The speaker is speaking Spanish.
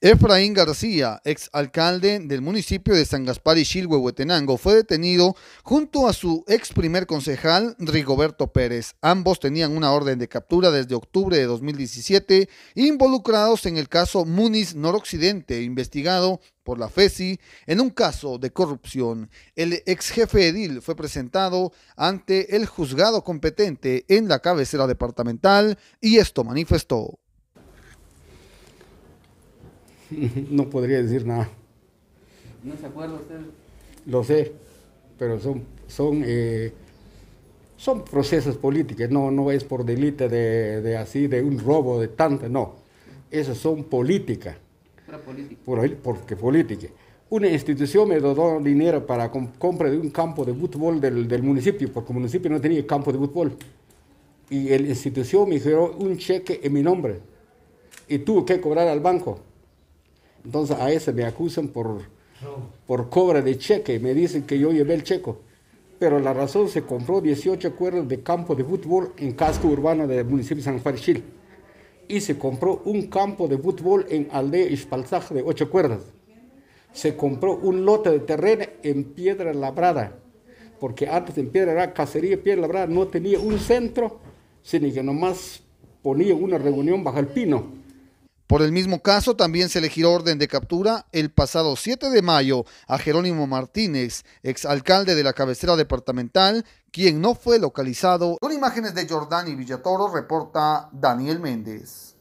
Efraín García, ex alcalde del municipio de San Gaspar y Chilhuehuetenango, fue detenido junto a su ex primer concejal Rigoberto Pérez. Ambos tenían una orden de captura desde octubre de 2017, involucrados en el caso Muniz Noroccidente, investigado por la FESI en un caso de corrupción. El ex jefe Edil fue presentado ante el juzgado competente en la cabecera departamental y esto manifestó. no podría decir nada. ¿No se acuerda usted? Lo sé, pero son, son, eh, son procesos políticos, no, no es por delito de, así, de un robo, de tanto, no. Esas son políticas. Política. Por, porque política. Una institución me donó dinero para compra de un campo de fútbol del, del, municipio, porque el municipio no tenía campo de fútbol. Y la institución me dio un cheque en mi nombre y tuve que cobrar al banco entonces a ese me acusan por, por cobra de cheque, me dicen que yo llevé el checo. Pero la razón se compró 18 cuerdas de campo de fútbol en casco urbano del municipio de San Juan Y se compró un campo de fútbol en aldea Espalzaje de 8 cuerdas. Se compró un lote de terreno en piedra labrada. Porque antes en piedra era cacería, piedra labrada, no tenía un centro, sino que nomás ponía una reunión bajo el pino por el mismo caso, también se le orden de captura el pasado 7 de mayo a Jerónimo Martínez, exalcalde de la cabecera departamental, quien no fue localizado. Con imágenes de Jordán y Villatoro reporta Daniel Méndez.